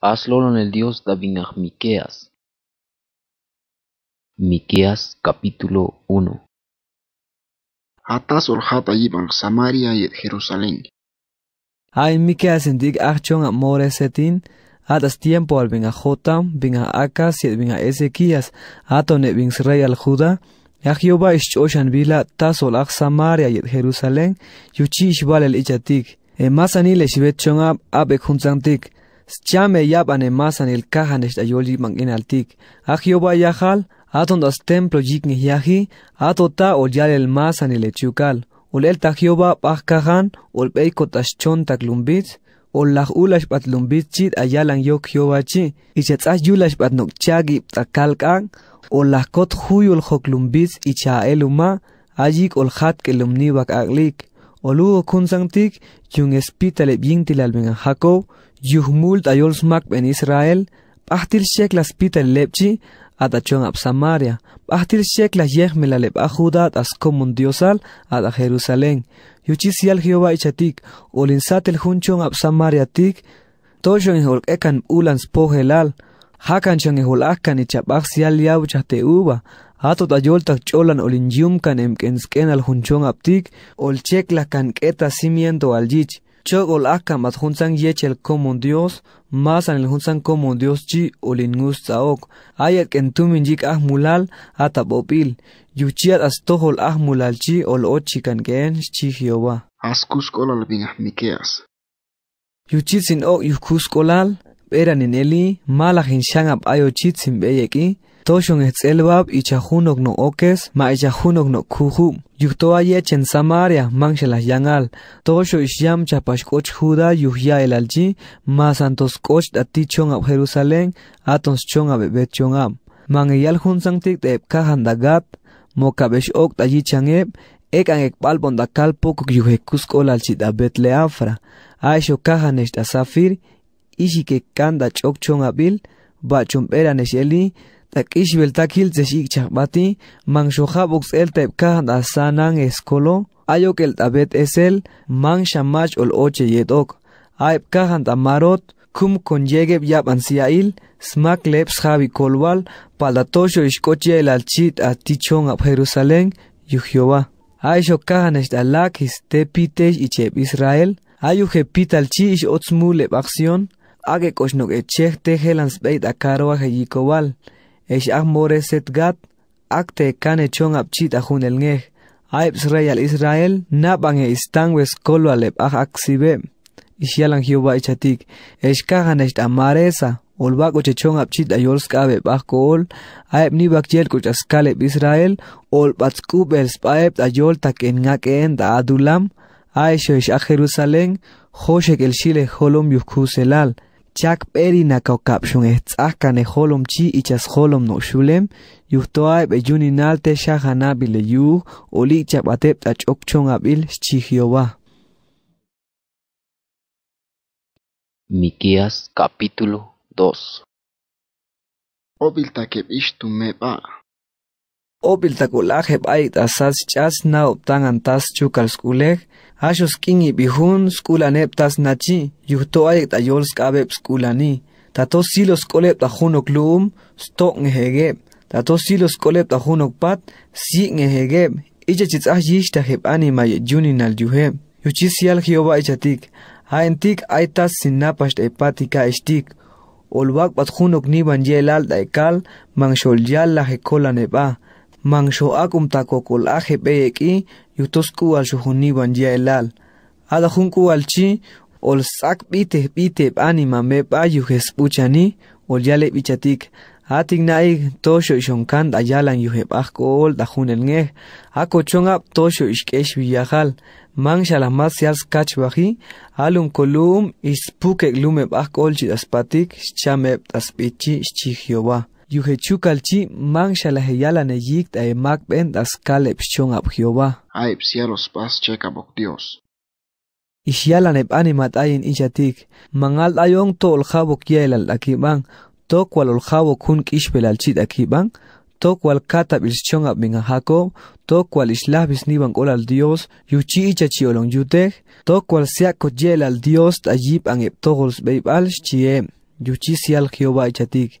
Hazlo en el Dios David Miqueas. Miqueas capítulo 1 Atas orjata iban Samaria y Jerusalén. Ay Miqueas indig achon amore setin, atas tiempo al vinga Jotam, vinga Acas y vinga Ezequías, aton et vings rey al Juda, Ya Jehová oshan vila tasol ach Samaria y Jerusalén, yuchi ishbal el ichatik. e masanile shibet Abek abe Schame yab masan el kahan de ayoli man en altik. A aton templo jigni yahi, atota o yal el masan el echukal. Ol el ta Jehová Kahan, ol peiko chonta ol ulash pat chit ayalan yok Jehová chi, y chetzas yulash pat nokchagi takalkang, ol lah kot huyul hoklumbit y chaeluma, ayik ol hat aglik. Olugo kunzantik yung espita le bintil yuhmul tayolsmak Ben Israel, pahtil shek las pita lepchi, lepchi, atachon ab Samaria, pahtil shek las yehmela lep as diosal Jerusalén, yuchisial Jehová ichatik, olinsat el junchon ab tik, toshon ekan ulans pohelal, hakan chon akan ichapach sial yauchate uba, atot ayoltak cholan Yumkan, emkensken al junchon aptik, olchek la canqueta cimiento al Chok ol aka mat junsan yechel como Dios, mas an el junsan como Dios chi olingus taok. Ayak entumin yik ahmulal atapopil. Yuchiat astohol ahmulal chi ol ochikan gen chi Jehová. Askus kolal bingah mikeas. Yuchitsin ok yukus kolal, eran en eli, malach in shangab ayochitsin beyeki. Toshon etz'elbab y chahunok no okes, ma e chahunok no kuhum, Yuktoa yechen Samaria, manchelas yangal. Tosho yam chapashkoch juda yuhya el alji, ma santos koch chong ab Jerusalem, atons chong ab Mang ab. Mangayal e santik de da dagat, mokabesh ok tayichan eb, ekan da bondakal poco yuhekusko da abet leafra. Aisho kahan da safir, ishike kanda chong abil, Ba peranesh eli, takish beltakil tzeshik chakbati, mang shoha buksel tepka da sanang eskolo, ayok el tabet esel, mang shamach ol oche yedok. Aep marot, kum kon yegeb yap smak leps javi kolbal, palatosho ishkoche el alchit a tichon ap Jerusalén, yuhyoba. Aisho kahan es dalak his tepitech ichep Israel, ayu jepit alchi ish otzmu leb aksion, age koshnok echech tehelan spait akaroa hejikowal. esh ag gat, Akte cane chon Abchit ahun el Srayal Israel, na e istangues colo Ak ag axibe. Ishialan Jehová ichatik, eish kajan eish amaresa. Olbak ol, aeb ni Israel, ol batskub el ayol tak en da adulam, aesho ish a Jerusalén, el shile holom yukuselal, chakp'eri nakaukapxun ejtz'aj kanejolomchi ichasjolom no'xulem yujtoay b'eyuninal texaj janab'ileyuj olikchakb'atep t'ach'okchon ab'il xchijyowaj. Miqueas capítulo 2 Obiltakep ixtumep'a' Opil takulaj bait asas chas na optan antas chukal skulej, asos kin y bihun skulanep tas nachi, yuhto ayek tayols kabeb skulani, tato silos kolep tajunok luum, stok ngehegeb, tato silos kolep tajunok pat, sik ngehegeb, icha chitzah yishta heb ani maye junin al yuheb, yuchis yal jehova ichatik, haentik aitas sinapasht epatika estik, olwak bat junok niban yelal daikal, mangshol yal la hekola neba, manxo'ak umtakokol ajep'eek'i yutosku walxujuniwan yaelal ada junku chi ol sak bite b'itej b'anima mep'a hespuchani ol yale b'ichatik atik na'ik toxo ixonkan dayalan yujeb'ajk'ol dajun el ngej ako chonab toxo ixk'ex villajal man xalajmas yals kachwaji alum kolum ispukek lumeb'ajk'ol chidaspatik xchameb'tasb'ichi xchij yowaj Yuhechukalchi kalchi mang neyik e mak bend askal epshon ab Jehová. spas cielos paz Dios. Ishyala neb animat ayin ishatik. Mangal ayong to olhabok yelal akiban. To cual olhabok al chid akiban. To cual katab ilshon ab hako, To cual niban ol al Dios. Yuchi ichachi olon yutek. To cual siako Dios tayib an eptogols al shchiem. Yuchi sial Jehová ichatik.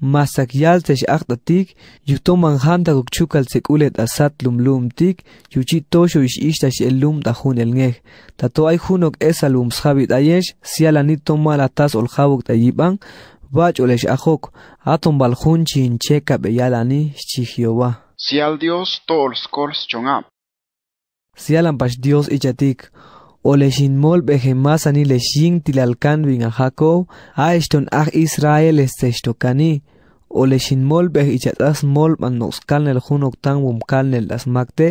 masakhyaltech aqtatik yutoman janta gukchukal sekulet asat lumlumtik yuchi tosho ish da elum el junelngej tato ay junok lum shabit ayesh sialanit tomal atas da tayiban bach olesh ajok atom baljun chin cheka beyalani chihioba sial dios tolskol chongap sialan pas dios ichatik o leshinmol behemasani leshin tilalkan bin ajakow aishton aj ah Israel estechtokani o leshinmol beh ichatas mol man noxkalnel junok tan wumkalnel asmakte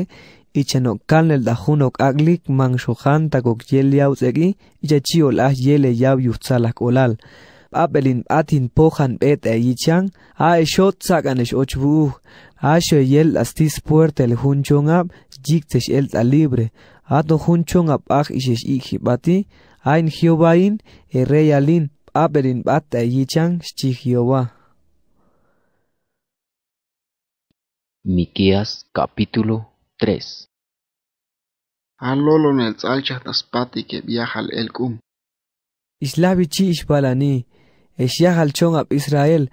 da junok aglik man shojan takok yel yawtzeki ichachiol aj yele yaw yuhtzalak olal Abelin atin pohan bet eichan a shot zagan es ochbu a yel astis puerta el junchon ab yiktesh el libre ato junchon isis i bati ain Jehovain erreyalin aperin bata Yichang shchi Jehová. Miqueas capítulo 3 Alolo nel tzalchah taspati que viajal el cum. ishbalani, eshyahal chong ap Israel,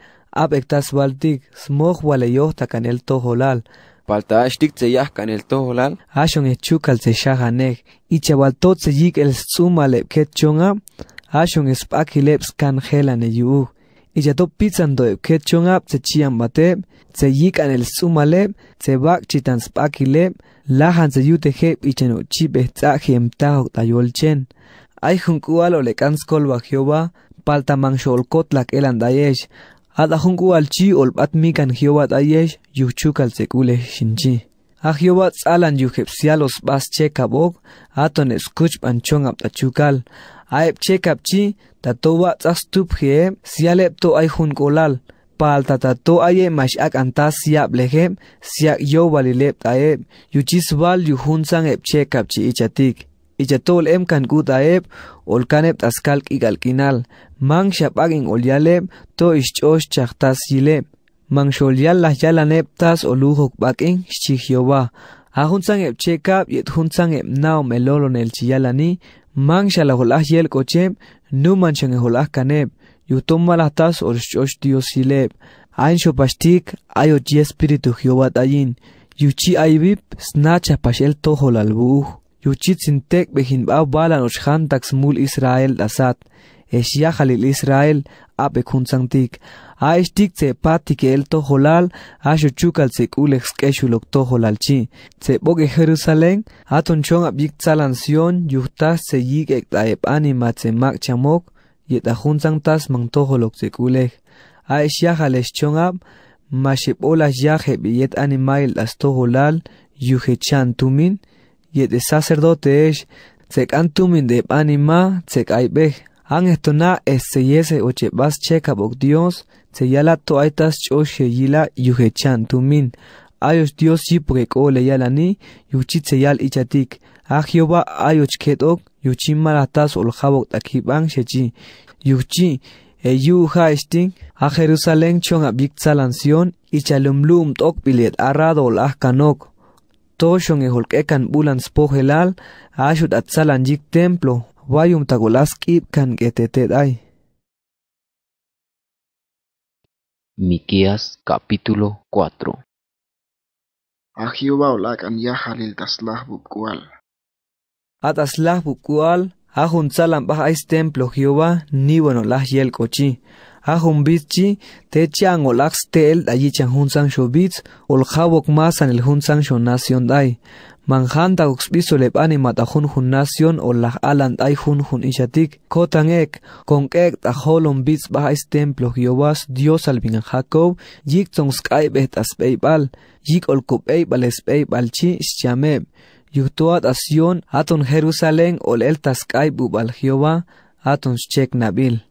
ap ektas baltik, smog waleyoh el toholal, paltaxtic tzeyac caneltoholal axan echukal tsexajanej ichaualto tseyik el stzumalep ket chonab axan esp'ak ilep skanjelaneyuuj ichatopitzantoep ket chonab tsechianmatep tseyik anel stzumalep tsebak chitan sp'ak ilep lajan tseyutejep ichan ochip ejtza'aj jiemtajok tayolchen ay junk'ual olek'an skolwa jehová paltamanxolkotlak elandayex ადახუნკუ ალჩი ოლპატმი კან ჰიოვატ აიეშ იუჩუ კალცეკულე შინჯი აჰიოვატ ალან იუჰეფსიალოს პასჩე კაბოგ ატონე სკუჩ პანჩონ აპტა ჩუკალ აიპ ჩე კაპჩი და ტოვა წასტუფ ჰე სიალეპ ტო აიხუნკუ ლალ პალტა და ტო აიე მაშ აკანტა სიაპ ლეჰე სიაკ იოვალი ლეპ აიე იუჩის ვალ იუჰუნსან ეპ ჩე კაპჩი იჩატიკ ichatol em kan kutaep olkanep taskal kikalkinal man xapagin olyalep to ixch'ox chajtas yilep man xolyal las yalanep tas olujok bak'in xchij yowa ajuntzan ep chekap yetjuntzan ep nao melolon el chiyalani ah man xalajolaj yel kochep numan xanejolaj kanep yutomalaj ah tas olxch'ox dios yilep ain xopaxtik ayoch espíritu jehová tayin yuchi aybib snachaj paxel tojolalbuuj yuchitzintec bejinbao balan ochjantac mul Israel dasat, esyajalil Israel ape juntzantic, a estic tzepatic el tojolal, a xuchucal tzeculex quexuloc tojolalchi, tzepoque Jerusalén, a tonchon apic tzalanción, yuhtas tzeyic ectaep anima tzemac chamoc, yet a juntzantas mantojoloc tzeculej, a esyajalechon ap, maship olas yaje biyet animail as tojolal, yuhechan tumin, sacerdote se es ah, de panimá tsek'aybej han estoná estseyese vas chekabok Dios seyala to'aitas ch'ox yuhechan tumin ayos Dios yipokek'o leyalani yuchitseyal ichatik a Jehová ayoch ket'ok yuchin malatas olhabok takjib'an xechi yuchi eyu esting a Jerusalén chon Salanción y ichalumlum tok pilet arrado ol toshon e holkekan bulan spojelal ashut atzalan yik templo wayum tagolas kipkan getetetay. Miqueas capítulo 4 A Jehová olakan yahalil taslahbub kual. Ataslahbub kual Ajun salam bajais este templo Jehová, ni bueno las yel cochi. Ajun bitchi, te chan lax tel yichan chan bits, ol masan el hunsan nación dai. Manjanta uxpiso lep hun hun nación o la alan dai hun hun ishatik. Kotan ek, con ek holon bits bajais este templo Jehová, Dios al bin Jacob, yik ton skai bet aspeibal, yik ol kupeibal espeibal chi, shameb yuhtuat asión aton Jerusalén ol el taskai bubal Jehová aton chek nabil.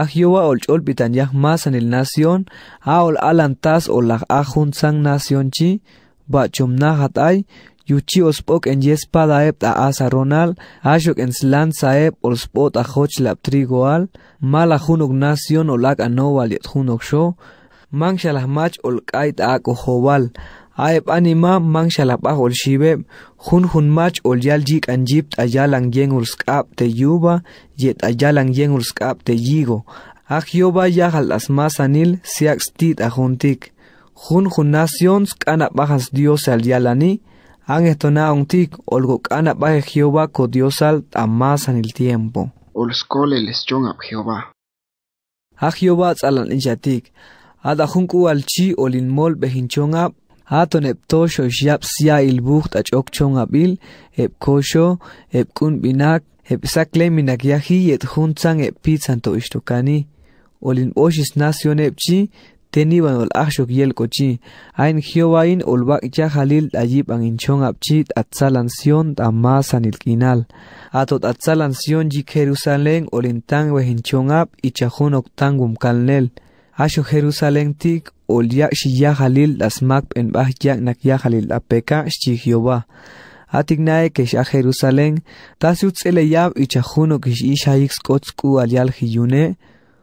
A Jehová ol chol pitan en el nación, a ol alantas ol la ajun sang nación chi, ba chumna hatay, yuchi ospok en yespada eb ta asa ronal, ashok en slan saep ol spot a hoch lap trigoal, mal a nación olak anowal yet junok sho, mach ol kait a aeb anima man ah ol jun jun mach ol yik an te yuba yet ayalan yen te yigo aj yoba yajal asmas anil siak stit ajuntik ah jun jun nación ah dios al yalani han estona ontik olgo kana baje jehová ko dios al anil tiempo olskole les chongap jehová aj jehová tzalan inchatik Adajunku alchi olinmol ap Aton eptosho xyapsia ilbuj chong abil, epkosho, epkunbinak, epsakleiminak Yahi, et juntzan epitzan to olin Olinboshis nación epchi, teniban ol ashok yelkochi, ain ol olbak ya halil ayib an inchon apchit atzalanción tamasan ilkinal. Atot atzalanción yik Jerusalén olintan wehinchon ichajun oktangum kalnel. Asho Jerusalentik tik olia shiya halil asmak en bah yak nak ya halil apeka shi Jehová. nae que Jerusalem, Jerusalén, ele yab y chajuno que ishayix kotsku alial hiyune,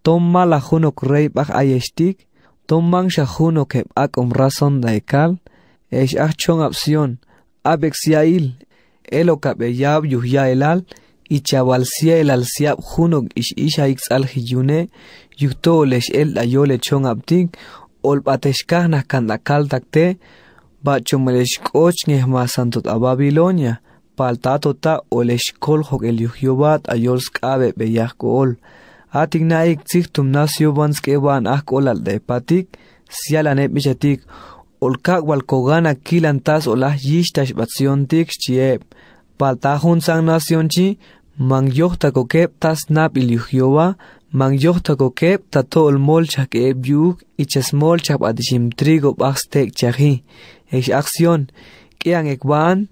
tomma la junok rey bah ayestik, tomman shajuno que ak omrazon daikal es achon ah opción, abexiail, elo ya yuhya elal, y chabalcia el Siab junok ish ishayix al hiyune, les el ayole chong abdik ol pateshkana kanakal takte bachomeleskoch ngehma santot a Babilonia paltato ta oleskol hok el yuhyobat ayolskabe beyakol atignaik tziktum nasiobanskeban de al sialan sialanep michatik olkak walkogana kilantas olah yishtash batsiontik chiep paltajun san nacionchi mangyohtakokep tas nap il man kep tatol molcha que byuk y smolcha badishim trigo baxtek chahi ex acción que an ekban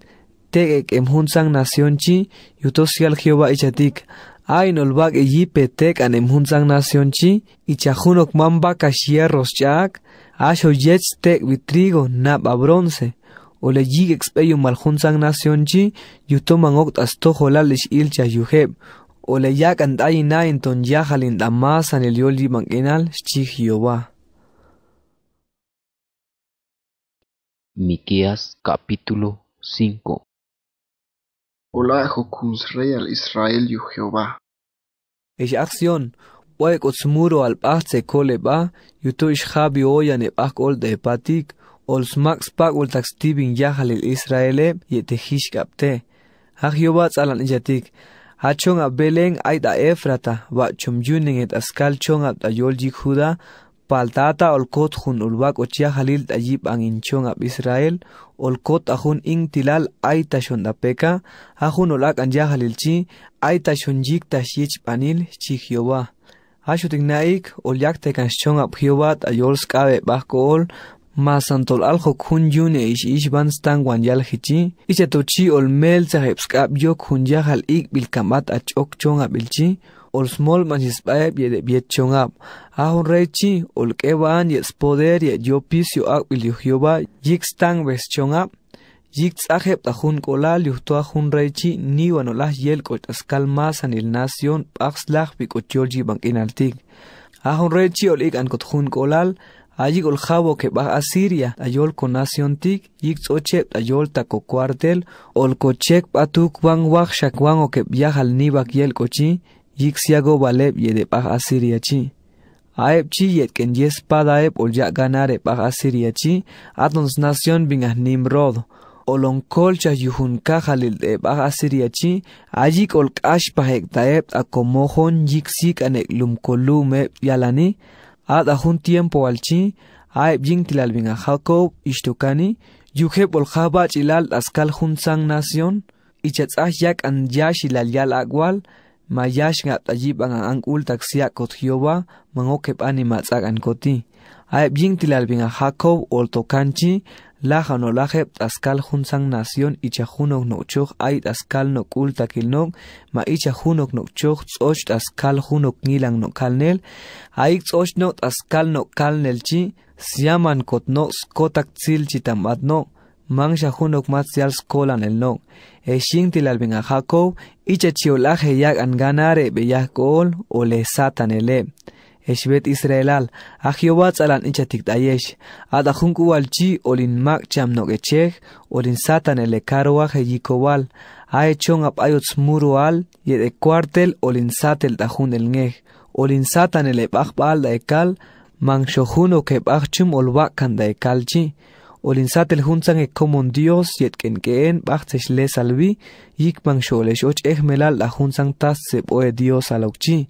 te ek emhunsan nación chi yutosial jehova ichatik ay nolbak eyipe tek an emhunsang nación chi ichajunok mamba kashierros chak asho yech tek vitrigo nap a bronce ole yig expeyo nación chi yutoman okt asto jolalish ilcha yuheb and antayina inton yajal damasan el yoli manquenal shchih Jehová. Miqueas capítulo 5 Ola jocuns Israel y Jehová. Es acción, waik e al va, koleba, yuto ishab oyan e ol de patik, ol smax pak ol taxtibin yajal el te yetehishkapte. capte. Jehová Hachon abeleng ait a efrata, wa chum yuning et askal chong ab da yol jik huda, paltata olkot hun ulwak ochia halil da yib ang inchong ab Israel, olkot ahun ing tilal aita shon da peka, ahun olak anja halil chi, aita shon jik tashiech panil chi Jehovah. Hashutik naik, ol yak tekan chong ab Jehovah da yol skabe bahko ol, masantol aljo kun yune ish ish ban stan yal hichi tochi ol mel sa hepskap yo yahal ik bil kamat achok chong bilchi ol small man de biet chong ahun rechi ol keban yes poder ye yo pisio bil yo jehova yik stan bes chong yik kolal Yuhto hun rechi ni wanolah yel masan il nación Biko bank yibankinaltik ahun rechi ol ik ankot kolal Ajikol jabo que va a Siria, ayol con nación tic, ochep ayol taco cuartel, olcochek patuk van o que viaja al nibak yel cochi, yixiago baleb yede pa a Siria chi. Aep chi yet ken yes ol ya ganare pa a Siria chi, atons nación vingas nimrod. olonkolcha kajalil de asiriachi ayik olkashpa a komohon yixik anek lumkolume yalani ad ajun tiempo alchi aib yin tilalbin a Jacob ishtokani yujeb olhaba chilal askal junsan nación ichatzaj yak an ilal yal akwal mayash ngat ayib ang ang ul Jehová mangokep ani matzak an yin tilalbin a Jacob oltokanchi Laja no laje tascal nazion san nación y ait no choj ay tascal no culta ma y chajunok no choj tsoch tascal junok nilan no kalnel ay tsoch no tascal no kalnel chi si aman kot no skotak tsil chi tamad no man chajunok mat si skolan no e shintil al bingajako y ganare be ol ole ele Eshbet Israelal, Ajiobats alan inchatik Dayesh. Ada al chi olin mak cham no olin satan el ekarwa heyikowal, aechon ap al, murual, yed ekwartel olin satel dajun el olin satan el da ekal, kebachchum olwakan da ekal chi, olin satel ekomon dios yet kenkeen le salvi, yik sholesh och da junzan tas dios alokchi,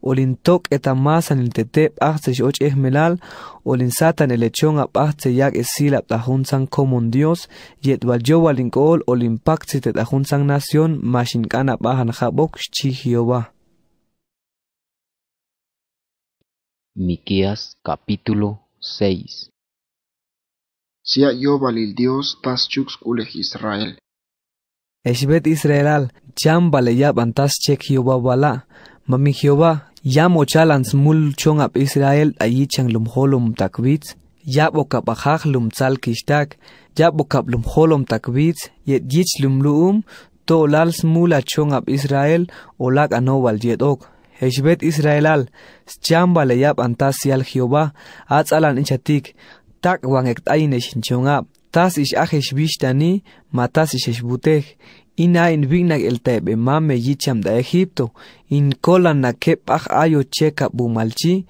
olintok en el tetep ahse xoch ehmelal el el ap ahse yak esil ap como común Dios yet walyo walinkol olimpakti tetajunsan nación mashinkan bajan ahan jabok chi Jehová. Miqueas capítulo 6 Sia yo valil Dios taschux ulej Israel. Eshbet Israelal, cham baleyab antas chek Jehová wala مام خیова یا مچالانس مولچون اب اسرائیل اییچان لوم تکویت، تقبیت یا بکاب خاک لوم صال کشتاق یا بکاب لوم تکویت، تقبیت یه دیج تو لالس مول اچون اسرائیل ولاغ آنوا ول جد اکه حساب اسرائیلال سیام بال یا ب انتها سیال خیова از آلان انشاتیک تا وانگتاین شنچونا تاسش آخرش بیشتنی ماتاسیش بته Inain vignak el taib emame yicham da Egipto, in kolan na kepach ayo cheka bumalchi,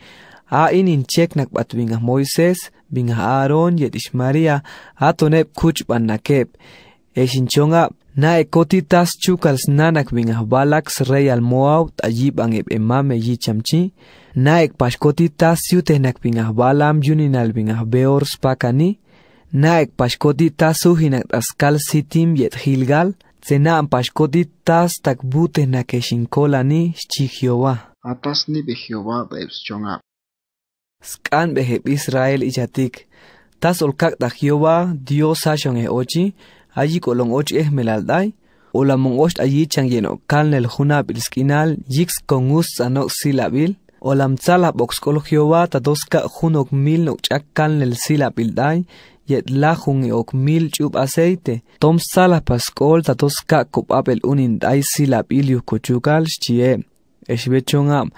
a in in cheknak bat vingah Moises, vingah Aaron yet Ishmaria, atonep kuchban na kep, eshinchonga na ekotitas chukals nanak vingah Balaks rey al Moab tayib ang eb emame yichamchi, na ek pashkotitas yutehnak vingah Balam yuninal vingah Beor spakani, na ek pashkotitas suhinak askal sitim yet Hilgal, Zenaan paskoti taz tak butenak esinkolani txi joa. Ataz niri joa Skan behi izrael itxatik. Taz holkak da joa dio zazhon eo txin, haiek olongo txin esmelaldai, olamon gozt aji txan genok kalnel juna abiltzik inal, jixko nguzt olam txalak boksko eta dozka junok mil nuk kalnel zila lahun y mil chub aceite. Tom sala pascol tatos kop apel unin silab ilius cochucal chie. Eshbechon am.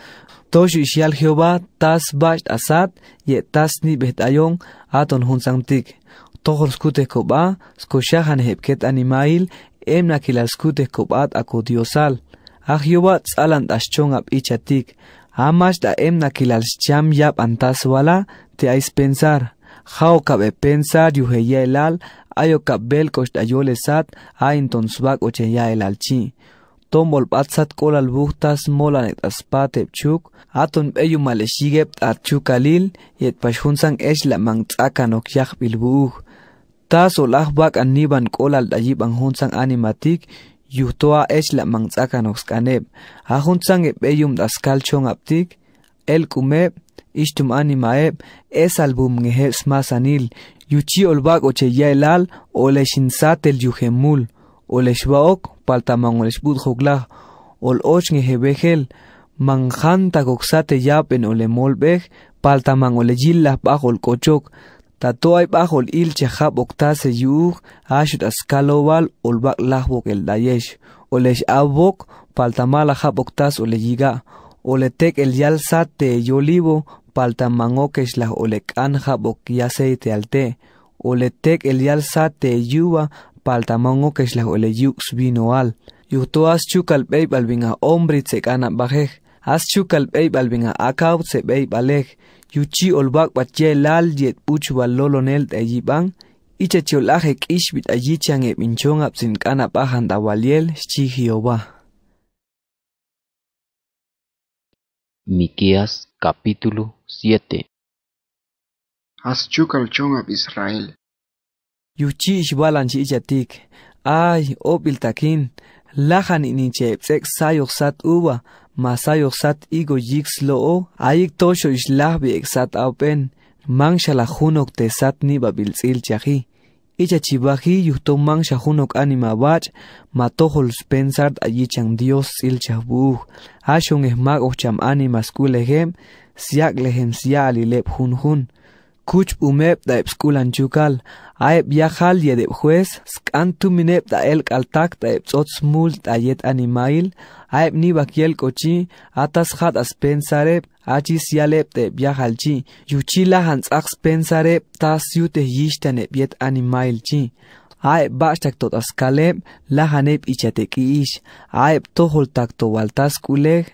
Tosh Jehová tas bach asat yet tas ni betayon aton kute skute koba, skoshahan hebket animail, emna kilaskute kobat akodiosal. A Jehová tsalan tashchon ap ichatik. Amash da emna cham yap antaswala te ais pensar. Jao kap e pensar yu he ya elal, ayo kap bel kosh da yole sat, ayin ton swak oche ya elal chi. Tombol patsat kol al buhtas molan et aspate chuk, aton beyu maleshigep at chukalil, yet pashunsan esh la mang tsakan ok yak bilbuh. Tas ol ahbak an niban kol al dayib ang hunsan animatik, yuhtoa esh la mang tsakan ok skaneb. Ahunsan e beyum das kalchong aptik, el kumeb, Ishtum Maeb es album smasanil, yuchi olbak oche yaelal ole shinsatel yuhemul, ole shbaok palta ole shbud hogla ol och Behel, manjanta goxate yapen ole molbej, man ole yillah bajo el cochoc, tatoay bajo el il chejab octase yuh, ashut Askaloval olbak lahbok el dayesh, ole shabok mala jab octas ole yiga, oletek el Yal Sate yolivo paltamanokech la yaseite bokyase ole tek el yal sa te yuba paltamanokech la oleyux vinoal. has chukal beib albinga hombre tsekana baje as chukal beib albinga akau se baleg, yuchi olbak lal yet uchu lolonel te yiban, ichacholaje kishbit ayichan e pinchon shi Miqueas capítulo siete. Israel. Yuchish balan chichatik. Ay, opil takin. Lajan ininche psek sayok sat uba. Masayok sat igo yix lo o. Ayik tosho lahbi bi sat aupen. Man te sat ni zil chaji. Icha yuhto anima bach. matohol spensart ayichan dios Silchabuh, chabu. Ashon esmag ocham animas siak lehem sia lep hun hun. Kuch umep da epskulan chukal, aep yahal yedep juez, skantuminep da elk altak da epsots mul da yet animail, aep ni bakiel kochi, atas as aspensarep, achi sialep de chi, yuchila hans ax pensarep, tas yute yishtanep yet chi. Aep bashtak tot la hanep ichate ki ish, aep tohol to waltas kuleg,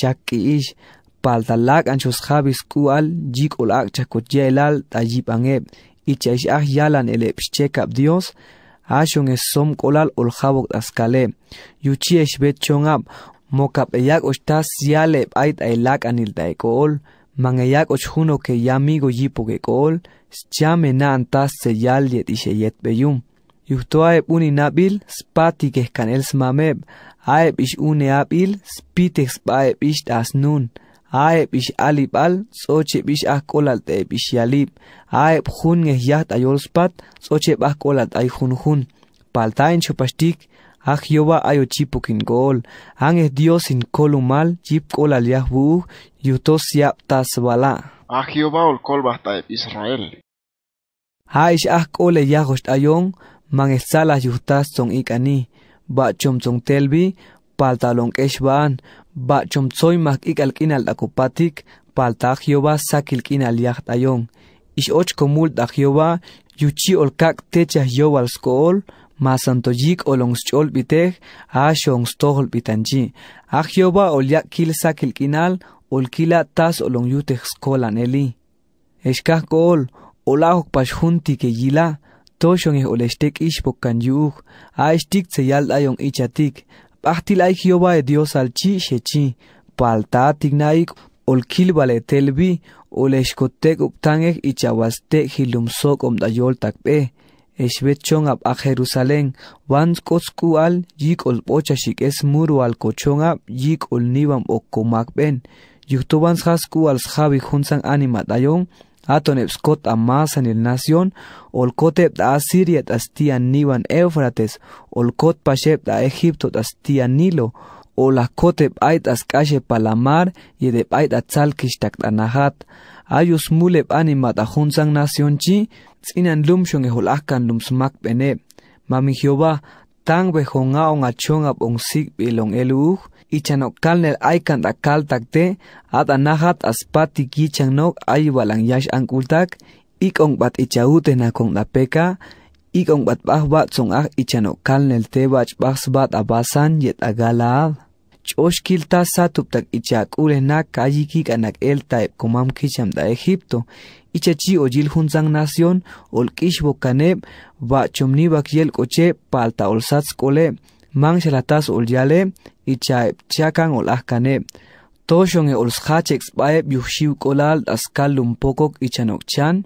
chak ki ish, paltalak anchos jabis kual yik ol akcha kotyailal tayip angeb ichaish ah yalan ele pschekap Dios ashon es som kolal ol jabok askale yuchiesh bet chongap mokap eyak ostas yale ait ailak anil taikol mangeyak ochjuno ke yamigo yipo ke kol chame na antas se yal yet isheyet beyum yuhtoaeb uni nabil spati ke kanel smameb aeb ish une abil spitex baeb ish das nun ich aep ish alibal tsoche bish ahkolal te bish yalib aep hun ngeh yaht ayolspat tsoche ahkolal ay hun hun paltain chupastik aj ah yoba ayo chipukin gol ang dios in kolumal chip kolal yahbu yutos yap tasbala aj ah, yoba ol kol basta israel haish aj ah kole yahost ayon man esala yutas ton ikani ba chom ton telbi paltalon keshban ba chomtsoy mak ikal kinal dakopatik palta Jehová sakil kinal yaht Ish och komul da Jehová yuchi olkak techah yowal skool masantoyik olonschol bitej ashon stohol bitanji. A Jehová olyak kil sakil kinal olkila tas olon yutej skolan eli. Eshkah kool olahok pashjunti ke yila toshon ih oleshtek ishpok kan yuuj a ishtik tseyal ayon ichatik ahtilay Jehová Dios al chi shechi, palta tignaik, kilbale telbi, ol oleshkotek uptangek ichawastek hilumsok omdayol takpe, eshbetchon ab a Jerusalén, vans kotsku al yik ol pochashik es muru al kochon ab yik komak ben, yuktobans hasku al shabi hunsang anima dayon, Aton ebskot amasan il nación, olcotep da Asiria tastia niwan Éufrates, Olkot pashep da Egipto tastia Nilo, olacotep ait ascache palamar y de ait atzalkishtak anahat, ayus mulep animat ajunzan nación chi, tzinan lumshon eholahkan lumsmak bene. Mami Jehová, tan wejongaon achon onksik bilon eluj ichan okkal nel aikan dakal takte at anahat aspati kichan nok ay walang yash angkultak ikon bat ichaute na calnel te vach' b'aj sva d'a ichan yed' d'a galaad ch'ox quil tas satub'tac icha a c'ulejnac ayic kayikik anak eb' co mam quicham da Egipto ichachi oyil junzan nación olkish bocaneb va chomni bakiel koche palta olsatz cole man shalatas olyale ichaep chakan olahkaneb toshon e olshachex baeb kolal colal askal lumpokok ichanokchan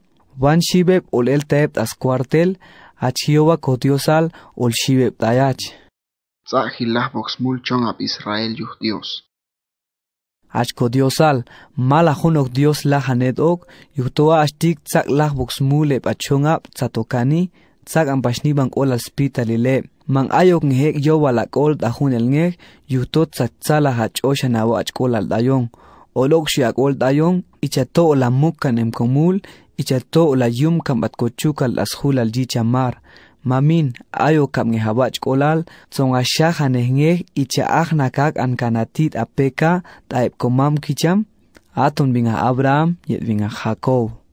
van shibeb olel taeb as cuartel achiowa kotiosal olshibeb dayach. Tzahilahbox mulchon ab Israel yuh Dios. achko diosal mala hunok dios la hanet ok yutoa ashtik tsak lah box mule pachunga tsatokani tsak ambashni bang olal spitalile mang ayok ngek yo wala kol ta hunel ngek yuto tsatsala hachoshana wa achkolal dayong olok shiak ol dayong ichato la mukkan em komul ichato la yum kam atkochukal ashulal jichamar mar Mamin, ayo kap nge habaj kolal, tsong asyak aneh nge icha ah nakak an kanatit apeka taip komam kicham, aton binga Abraham, yet binga Jacob.